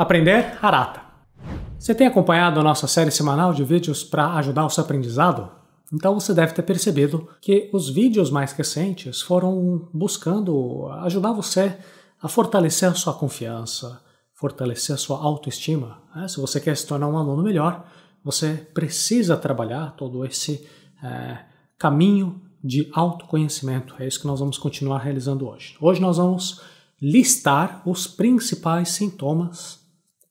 Aprender Arata. Você tem acompanhado a nossa série semanal de vídeos para ajudar o seu aprendizado? Então você deve ter percebido que os vídeos mais recentes foram buscando ajudar você a fortalecer a sua confiança, fortalecer a sua autoestima. Né? Se você quer se tornar um aluno melhor, você precisa trabalhar todo esse é, caminho de autoconhecimento. É isso que nós vamos continuar realizando hoje. Hoje nós vamos listar os principais sintomas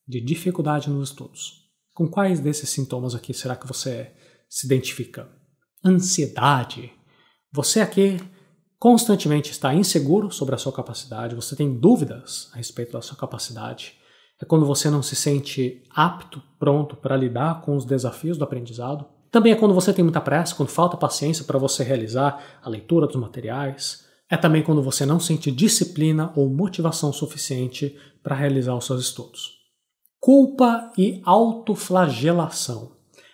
de dificuldade nos estudos. Com quais desses sintomas aqui será que você se identifica? Ansiedade. Você aqui constantemente está inseguro sobre a sua capacidade, você tem dúvidas a respeito da sua capacidade. É quando você não se sente apto, pronto para lidar com os desafios do aprendizado. Também é quando você tem muita pressa, quando falta paciência para você realizar a leitura dos materiais. É também quando você não sente disciplina ou motivação suficiente para realizar os seus estudos. Culpa e autoflagelação.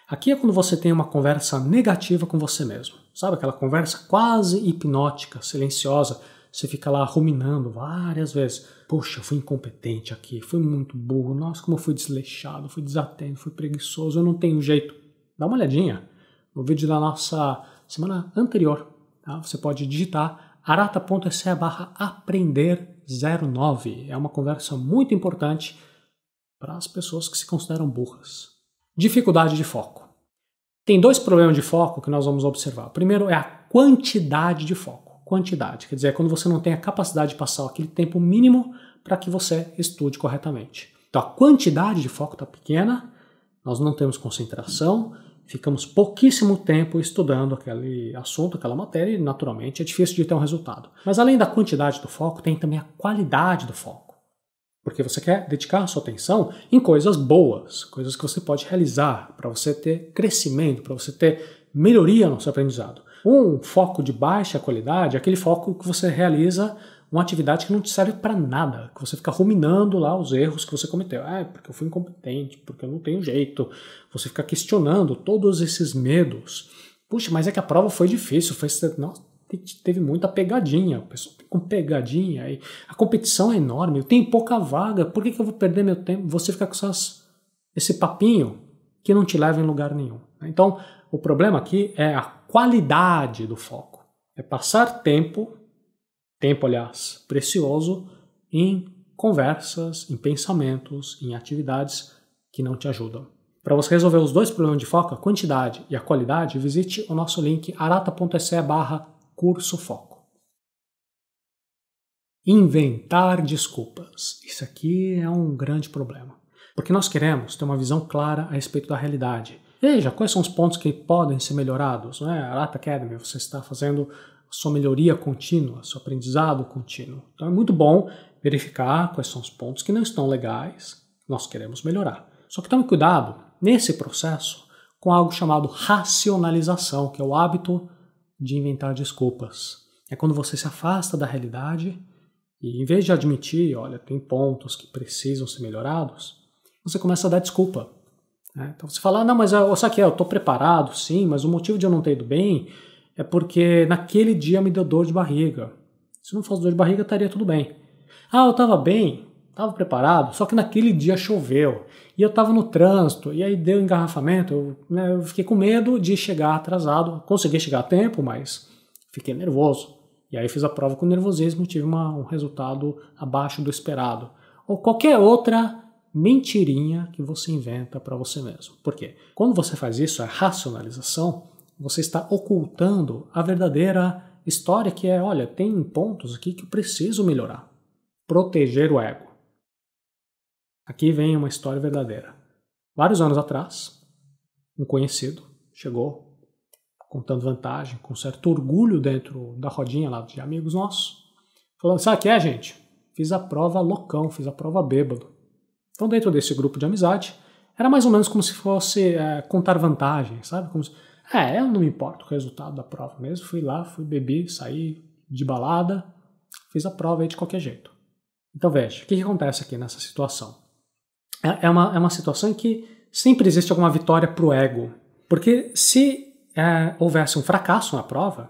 Aqui é quando você tem uma conversa negativa com você mesmo. Sabe aquela conversa quase hipnótica, silenciosa? Você fica lá ruminando várias vezes. Poxa, fui incompetente aqui, fui muito burro, nossa, como eu fui desleixado, fui desatento, fui preguiçoso, eu não tenho jeito. Dá uma olhadinha no vídeo da nossa semana anterior. Tá? Você pode digitar arata.se barra aprender09. É uma conversa muito importante para as pessoas que se consideram burras. Dificuldade de foco. Tem dois problemas de foco que nós vamos observar. O primeiro é a quantidade de foco. Quantidade, quer dizer, é quando você não tem a capacidade de passar aquele tempo mínimo para que você estude corretamente. Então a quantidade de foco está pequena, nós não temos concentração, ficamos pouquíssimo tempo estudando aquele assunto, aquela matéria, e naturalmente é difícil de ter um resultado. Mas além da quantidade do foco, tem também a qualidade do foco porque você quer dedicar a sua atenção em coisas boas, coisas que você pode realizar para você ter crescimento, para você ter melhoria no seu aprendizado. Um foco de baixa qualidade é aquele foco que você realiza uma atividade que não te serve para nada, que você fica ruminando lá os erros que você cometeu. Ah, é, ah, porque eu fui incompetente, porque eu não tenho jeito. Você fica questionando todos esses medos. Puxa, mas é que a prova foi difícil, foi nossa, teve muita pegadinha, o pessoal com pegadinha, e a competição é enorme, eu tenho pouca vaga, por que, que eu vou perder meu tempo? Você ficar com essas, esse papinho que não te leva em lugar nenhum. Né? Então, o problema aqui é a qualidade do foco. É passar tempo, tempo, aliás, precioso, em conversas, em pensamentos, em atividades que não te ajudam. Para você resolver os dois problemas de foco, a quantidade e a qualidade, visite o nosso link arata.se barra curso foco. Inventar desculpas. Isso aqui é um grande problema. Porque nós queremos ter uma visão clara a respeito da realidade. Veja, quais são os pontos que podem ser melhorados? Né? A Arata Academy, você está fazendo sua melhoria contínua, seu aprendizado contínuo. Então é muito bom verificar quais são os pontos que não estão legais, nós queremos melhorar. Só que tome cuidado nesse processo com algo chamado racionalização, que é o hábito de inventar desculpas. É quando você se afasta da realidade e, em vez de admitir, olha, tem pontos que precisam ser melhorados, você começa a dar desculpa. Né? Então você fala, ah, não, mas ah, eu, sabe que é, eu estou preparado, sim, mas o motivo de eu não ter ido bem é porque naquele dia me deu dor de barriga. Se não fosse dor de barriga, estaria tudo bem. Ah, eu estava bem, estava preparado, só que naquele dia choveu e eu estava no trânsito e aí deu engarrafamento. Eu, né, eu, fiquei com medo de chegar atrasado. Consegui chegar a tempo, mas fiquei nervoso. E aí fiz a prova com nervosismo e tive uma, um resultado abaixo do esperado. Ou qualquer outra mentirinha que você inventa para você mesmo. Por quê? Quando você faz isso, a racionalização, você está ocultando a verdadeira história que é, olha, tem pontos aqui que eu preciso melhorar. Proteger o ego. Aqui vem uma história verdadeira. Vários anos atrás, um conhecido chegou contando vantagem, com certo orgulho dentro da rodinha lá de amigos nossos, falando: Sabe o que é, gente? Fiz a prova loucão, fiz a prova bêbado. Então, dentro desse grupo de amizade, era mais ou menos como se fosse é, contar vantagem, sabe? Como se, é, eu não me importo com o resultado da prova mesmo. Fui lá, fui beber, saí de balada, fiz a prova aí de qualquer jeito. Então veja, o que, que acontece aqui nessa situação? É, é uma, é uma situação em que sempre existe alguma vitória para o ego. Porque se é, houvesse um fracasso na prova,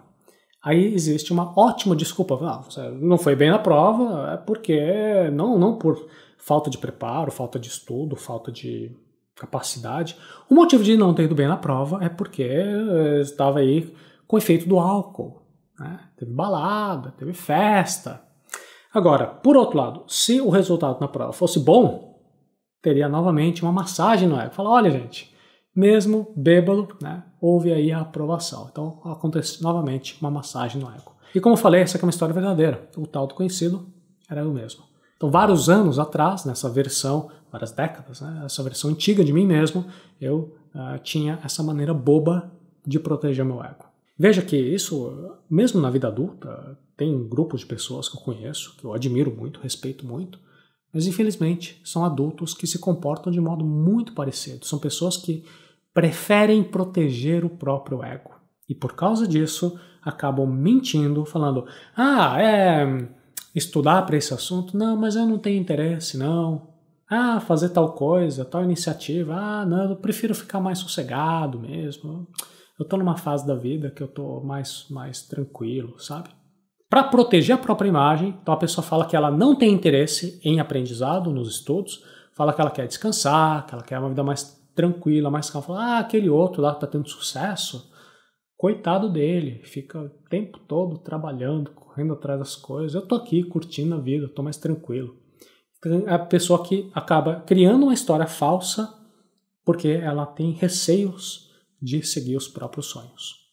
aí existe uma ótima desculpa. Ah, não foi bem na prova, é porque não, não por falta de preparo, falta de estudo, falta de capacidade. O motivo de não ter ido bem na prova é porque é, estava aí com efeito do álcool. Né? Teve balada, teve festa. Agora, por outro lado, se o resultado na prova fosse bom, teria novamente uma massagem no ego. Fala, olha gente, mesmo bêbado, né, houve aí a aprovação. Então acontece novamente uma massagem no ego. E como eu falei, essa é uma história verdadeira. O tal do conhecido era eu mesmo. Então vários anos atrás, nessa versão, várias décadas, né, essa versão antiga de mim mesmo, eu uh, tinha essa maneira boba de proteger meu ego. Veja que isso, mesmo na vida adulta, tem grupos de pessoas que eu conheço, que eu admiro muito, respeito muito, mas infelizmente são adultos que se comportam de modo muito parecido. São pessoas que preferem proteger o próprio ego. E por causa disso acabam mentindo, falando: ah, é estudar para esse assunto? Não, mas eu não tenho interesse, não. Ah, fazer tal coisa, tal iniciativa. Ah, não, eu prefiro ficar mais sossegado mesmo. Eu estou numa fase da vida que eu estou mais, mais tranquilo, sabe? Para proteger a própria imagem, então a pessoa fala que ela não tem interesse em aprendizado nos estudos, fala que ela quer descansar, que ela quer uma vida mais tranquila, mais calma. Fala, ah, aquele outro lá está tendo sucesso, coitado dele, fica o tempo todo trabalhando, correndo atrás das coisas. Eu estou aqui curtindo a vida, estou mais tranquilo. Então, é a pessoa que acaba criando uma história falsa porque ela tem receios de seguir os próprios sonhos.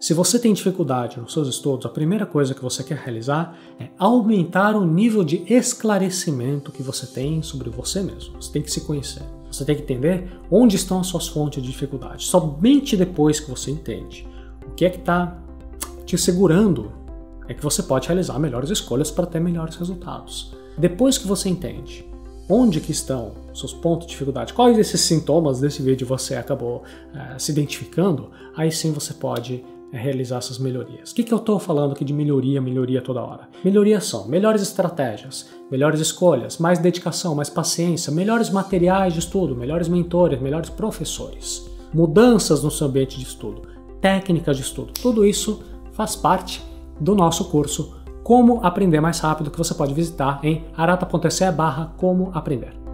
Se você tem dificuldade nos seus estudos, a primeira coisa que você quer realizar é aumentar o nível de esclarecimento que você tem sobre você mesmo. Você tem que se conhecer. Você tem que entender onde estão as suas fontes de dificuldade. Somente depois que você entende o que é que está te segurando, é que você pode realizar melhores escolhas para ter melhores resultados. Depois que você entende onde que estão seus pontos de dificuldade, quais desses sintomas desse vídeo você acabou é, se identificando, aí sim você pode é realizar essas melhorias. O que, que eu estou falando aqui de melhoria, melhoria toda hora? Melhorias são melhores estratégias, melhores escolhas, mais dedicação, mais paciência, melhores materiais de estudo, melhores mentores, melhores professores, mudanças no seu ambiente de estudo, técnicas de estudo. Tudo isso faz parte do nosso curso Como Aprender Mais Rápido, que você pode visitar em arata.se barra como aprender.